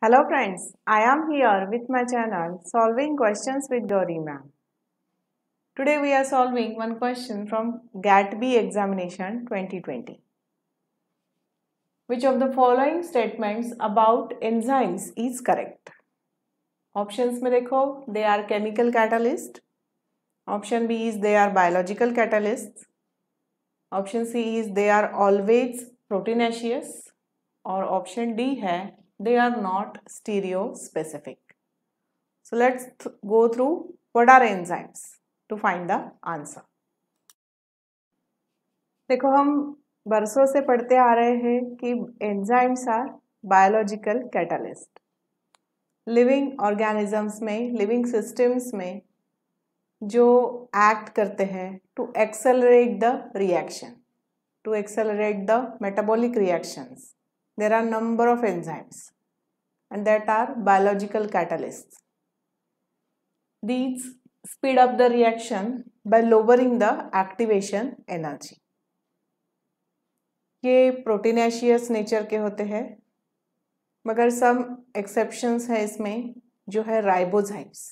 Hello friends, I am here with my channel Solving Questions with Gauri Ma'am. Today we are solving one question from GATB examination 2020. Which of the following statements about enzymes is correct? Options में देखो they are chemical catalyst. Option B is they are biological catalysts. Option C is they are always proteinaceous. और option D है they are not stereo specific So let's th go through what are enzymes to find the answer. देखो हम बरसों से पढ़ते आ रहे हैं कि enzymes are biological catalyst living organisms में लिविंग सिस्टम्स में जो एक्ट करते हैं to accelerate the reaction to accelerate the metabolic reactions there are number of enzymes and that are biological catalysts. These speed up the reaction by lowering the activation energy. ये proteinaceous nature के होते हैं मगर सम exceptions है इसमें जो है ribozymes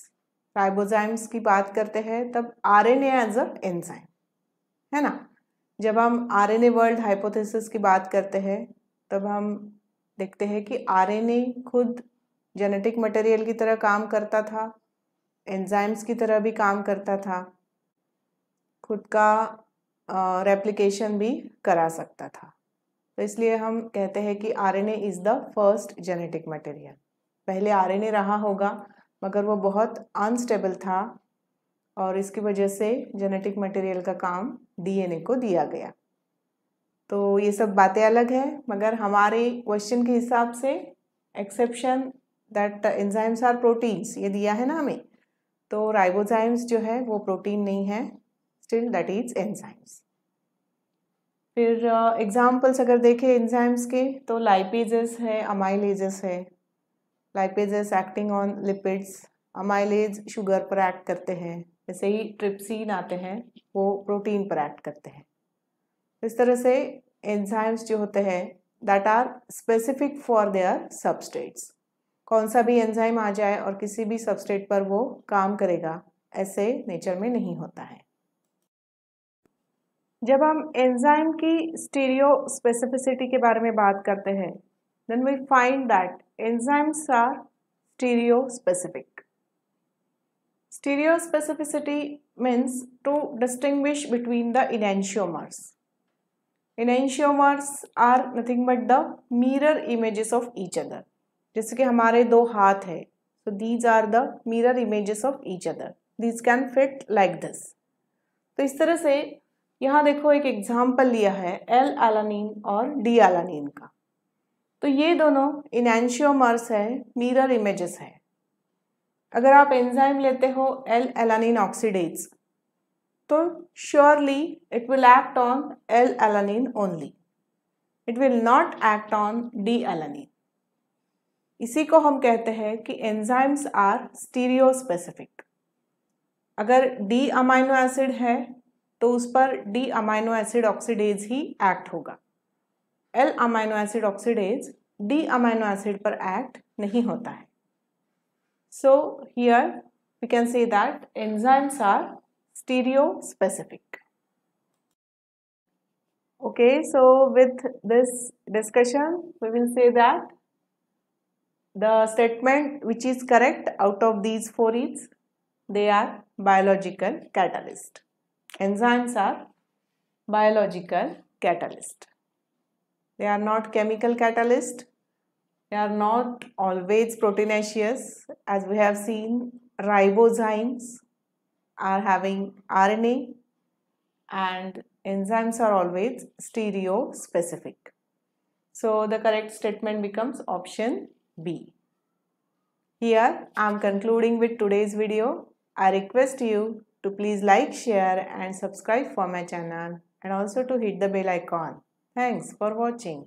ribozymes की बात करते हैं तब RNA an as a enzyme है ना जब हम आरएनए वर्ल्ड हाइपोथेसिस की बात करते हैं तब हम देखते हैं कि आरएनए खुद जेनेटिक मटेरियल की तरह काम करता था एंजाइम्स की तरह भी काम करता था खुद का रेप्लिकेशन भी करा सकता था तो इसलिए हम कहते हैं कि RNA is the first genetic material पहले आरएनए रहा होगा मगर वो बहुत अनस्टेबल था और इसकी वजह से जेनेटिक मटेरियल का काम डीएनए को दिया गया तो ये सब बातें अलग है मगर हमारे क्वेश्चन के हिसाब से exception that enzymes are proteins ये दिया है ना हमें तो राइबोजाइम्स जो है वो प्रोटीन नहीं है स्टिल दैट इज एंजाइम्स फिर एग्जाम्पल्स uh, अगर देखें एंजाइम्स के तो लाइपेजेस है अमाइलेजेस है lipases acting on lipids amylase sugar पर एक्ट करते हैं जैसे ही ट्रिप्सिन आते हैं वो प्रोटीन पर एक्ट करते हैं इस तरह से एंजाइम्स जो होते हैं that are specific for their substrates कौन सा भी एंजाइम आ जाए और किसी भी सबस्टेट पर वो काम करेगा ऐसे नेचर में नहीं होता है जब हम एंजाइम की स्टीरियो स्पेसिफिसिटी के बारे में बात करते हैं then we find that enzymes are stereo specific stereo specificity means to distinguish between the enantiomers enantiomers are nothing but the mirror images of each other जैसे कि हमारे दो हाथ है so these are the mirror images of each other these can fit like this तो इस तरह से यहाँ देखो एक एग्जाम्पल लिया है एल एलानीन और डी एलानीन का तो ये दोनों इनैंशियोमर्स है मिरर इमेजेस है अगर आप एंजाइम लेते हो एल एलानीन ऑक्सीडेट्स तो surely it will act on L alanine only it will not act on D alanine इसी को हम कहते हैं कि एंजाइम्स आर स्टीरियो स्पेसिफिक अगर डी अमाइनो एसिड है तो उस पर डी अमाइनो एसिड ऑक्सीडेज ही एक्ट होगा L amino acid oxidase D amino acid पर एक्ट नहीं होता है so here we can see that enzymes are stereo-specific. Okay, so with this discussion, we will say that the statement which is correct out of these four is they are biological catalyst. Enzymes are biological catalyst. They are not chemical catalyst. They are not always proteinaceous as we have seen ribozymes are having RNA and enzymes are always stereo specific. So the correct statement becomes option B. Here I am concluding with today's video. I request you to please like, share and subscribe for my channel and also to hit the bell icon. Thanks for watching.